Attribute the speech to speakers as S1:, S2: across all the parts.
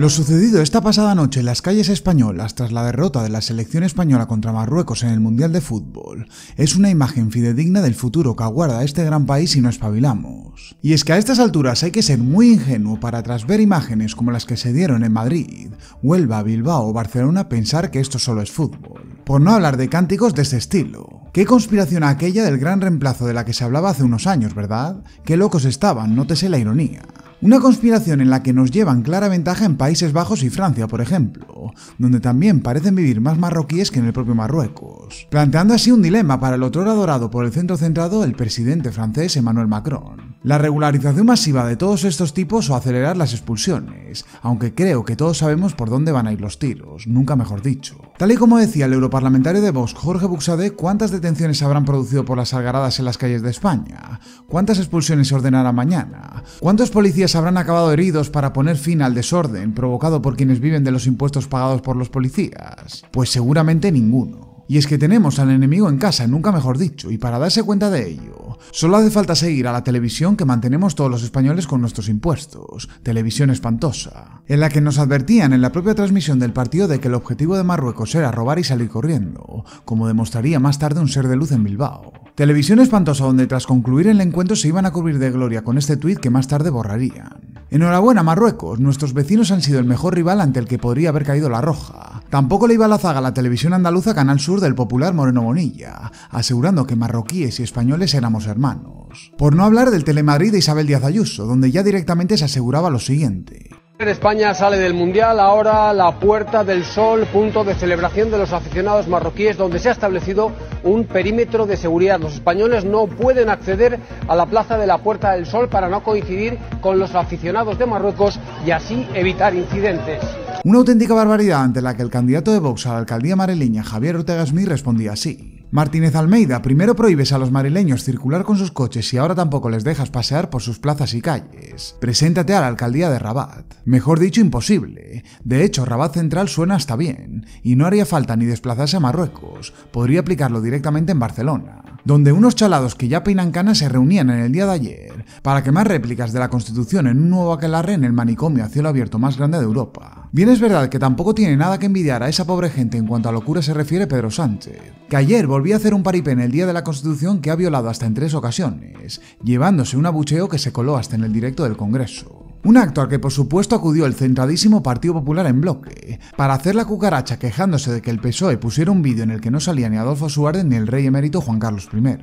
S1: Lo sucedido esta pasada noche en las calles españolas tras la derrota de la selección española contra Marruecos en el Mundial de Fútbol es una imagen fidedigna del futuro que aguarda este gran país si no espabilamos. Y es que a estas alturas hay que ser muy ingenuo para tras ver imágenes como las que se dieron en Madrid, Huelva, Bilbao o Barcelona pensar que esto solo es fútbol. Por no hablar de cánticos de este estilo. ¿Qué conspiración aquella del gran reemplazo de la que se hablaba hace unos años, verdad? Qué locos estaban, nótese la ironía. Una conspiración en la que nos llevan clara ventaja en Países Bajos y Francia, por ejemplo, donde también parecen vivir más marroquíes que en el propio Marruecos, planteando así un dilema para el otro dorado por el centro centrado el presidente francés Emmanuel Macron la regularización masiva de todos estos tipos o acelerar las expulsiones, aunque creo que todos sabemos por dónde van a ir los tiros, nunca mejor dicho. Tal y como decía el europarlamentario de Vox Jorge Buxade, ¿cuántas detenciones habrán producido por las algaradas en las calles de España? ¿Cuántas expulsiones se ordenará mañana? ¿Cuántos policías habrán acabado heridos para poner fin al desorden provocado por quienes viven de los impuestos pagados por los policías? Pues seguramente ninguno. Y es que tenemos al enemigo en casa, nunca mejor dicho, y para darse cuenta de ello, Solo hace falta seguir a la televisión que mantenemos todos los españoles con nuestros impuestos, televisión espantosa, en la que nos advertían en la propia transmisión del partido de que el objetivo de Marruecos era robar y salir corriendo, como demostraría más tarde un ser de luz en Bilbao. Televisión espantosa donde tras concluir el encuentro se iban a cubrir de gloria con este tuit que más tarde borrarían. Enhorabuena Marruecos, nuestros vecinos han sido el mejor rival ante el que podría haber caído la roja. Tampoco le iba la zaga a la televisión andaluza Canal Sur del popular Moreno Bonilla, asegurando que marroquíes y españoles éramos hermanos. Por no hablar del Telemadrid de Isabel Díaz Ayuso, donde ya directamente se aseguraba lo siguiente. España sale del Mundial, ahora la Puerta del Sol, punto de celebración de los aficionados marroquíes, donde se ha establecido un perímetro de seguridad. Los españoles no pueden acceder a la plaza de la Puerta del Sol para no coincidir con los aficionados de Marruecos y así evitar incidentes. Una auténtica barbaridad ante la que el candidato de Vox a la alcaldía Mareleña, Javier Ortega Smith, respondía así. Martínez Almeida, primero prohíbes a los marileños circular con sus coches y ahora tampoco les dejas pasear por sus plazas y calles. Preséntate a la alcaldía de Rabat. Mejor dicho, imposible. De hecho, Rabat Central suena hasta bien, y no haría falta ni desplazarse a Marruecos, podría aplicarlo directamente en Barcelona donde unos chalados que ya peinan canas se reunían en el día de ayer para quemar réplicas de la Constitución en un nuevo aquelarre en el manicomio a cielo abierto más grande de Europa. Bien es verdad que tampoco tiene nada que envidiar a esa pobre gente en cuanto a locura se refiere Pedro Sánchez, que ayer volvió a hacer un paripé en el día de la Constitución que ha violado hasta en tres ocasiones, llevándose un abucheo que se coló hasta en el directo del Congreso. Un acto al que por supuesto acudió el centradísimo Partido Popular en bloque, para hacer la cucaracha quejándose de que el PSOE pusiera un vídeo en el que no salía ni Adolfo Suárez ni el rey emérito Juan Carlos I.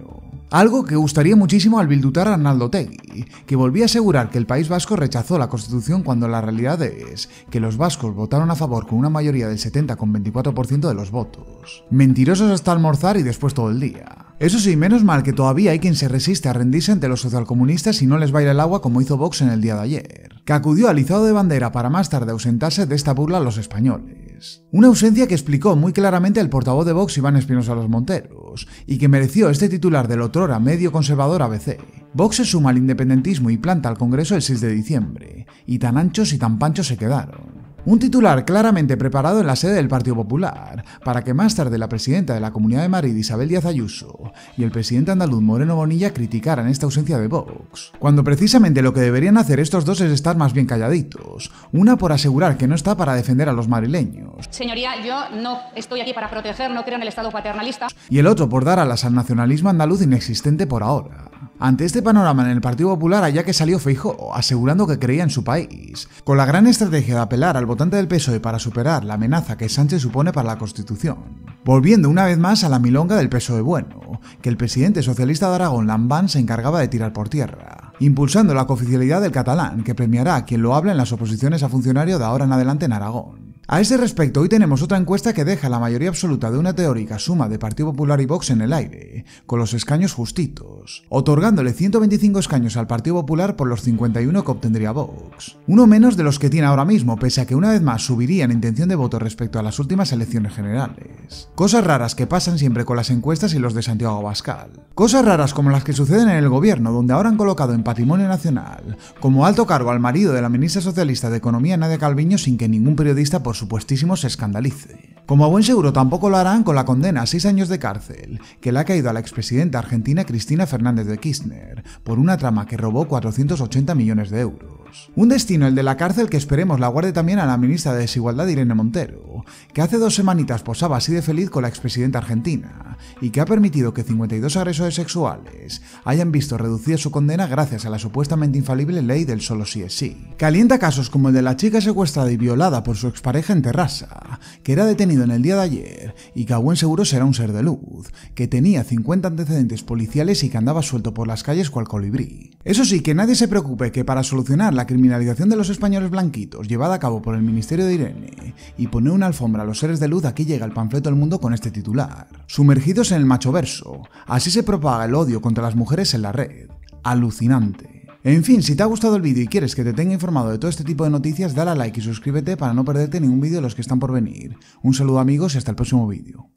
S1: Algo que gustaría muchísimo al bildutar Arnaldo Tegui, que volvía a asegurar que el País Vasco rechazó la Constitución cuando la realidad es que los vascos votaron a favor con una mayoría del 70,24% de los votos. Mentirosos hasta almorzar y después todo el día. Eso sí, menos mal que todavía hay quien se resiste a rendirse ante los socialcomunistas y no les baila el agua como hizo Vox en el día de ayer, que acudió al izado de bandera para más tarde ausentarse de esta burla a los españoles. Una ausencia que explicó muy claramente el portavoz de Vox Iván Espinosa Los Monteros, y que mereció este titular del otrora medio conservador ABC. Vox se suma al independentismo y planta al Congreso el 6 de diciembre, y tan anchos y tan panchos se quedaron un titular claramente preparado en la sede del Partido Popular, para que más tarde la presidenta de la Comunidad de Madrid, Isabel Díaz Ayuso, y el presidente andaluz Moreno Bonilla criticaran esta ausencia de Vox. Cuando precisamente lo que deberían hacer estos dos es estar más bien calladitos, una por asegurar que no está para defender a los madrileños. Señoría, yo no estoy aquí para proteger, no creo en el Estado paternalista. Y el otro por dar alas al nacionalismo andaluz inexistente por ahora. Ante este panorama en el Partido Popular, allá que salió Feijo asegurando que creía en su país, con la gran estrategia de apelar al votante del PSOE para superar la amenaza que Sánchez supone para la Constitución, volviendo una vez más a la milonga del PSOE bueno, que el presidente socialista de Aragón, Lambán, se encargaba de tirar por tierra, impulsando la cooficialidad del catalán, que premiará a quien lo habla en las oposiciones a funcionario de ahora en adelante en Aragón. A ese respecto, hoy tenemos otra encuesta que deja la mayoría absoluta de una teórica suma de Partido Popular y Vox en el aire, con los escaños justitos, otorgándole 125 escaños al Partido Popular por los 51 que obtendría Vox. Uno menos de los que tiene ahora mismo, pese a que una vez más subirían intención de voto respecto a las últimas elecciones generales. Cosas raras que pasan siempre con las encuestas y los de Santiago Abascal. Cosas raras como las que suceden en el gobierno, donde ahora han colocado en patrimonio nacional como alto cargo al marido de la ministra socialista de Economía Nadia Calviño sin que ningún periodista por supuestísimo se escandalice. Como a buen seguro tampoco lo harán con la condena a seis años de cárcel que le ha caído a la expresidenta argentina Cristina Fernández de Kirchner por una trama que robó 480 millones de euros. Un destino el de la cárcel que esperemos la guarde también a la ministra de Desigualdad Irene Montero, que hace dos semanitas posaba así de feliz con la expresidenta argentina y que ha permitido que 52 agresores sexuales hayan visto reducida su condena gracias a la supuestamente infalible ley del solo sí es sí. Calienta casos como el de la chica secuestrada y violada por su expareja en terrasa, que era detenido en el día de ayer y que a buen seguro será un ser de luz, que tenía 50 antecedentes policiales y que andaba suelto por las calles cual colibrí. Eso sí, que nadie se preocupe que para solucionar la criminalización de los españoles blanquitos llevada a cabo por el Ministerio de Irene y poner una alfombra a los seres de luz, aquí llega el panfleto del mundo con este titular. Sumergidos en el macho verso así se propaga el odio contra las mujeres en la red. Alucinante. En fin, si te ha gustado el vídeo y quieres que te tenga informado de todo este tipo de noticias, dale a like y suscríbete para no perderte ningún vídeo de los que están por venir. Un saludo amigos y hasta el próximo vídeo.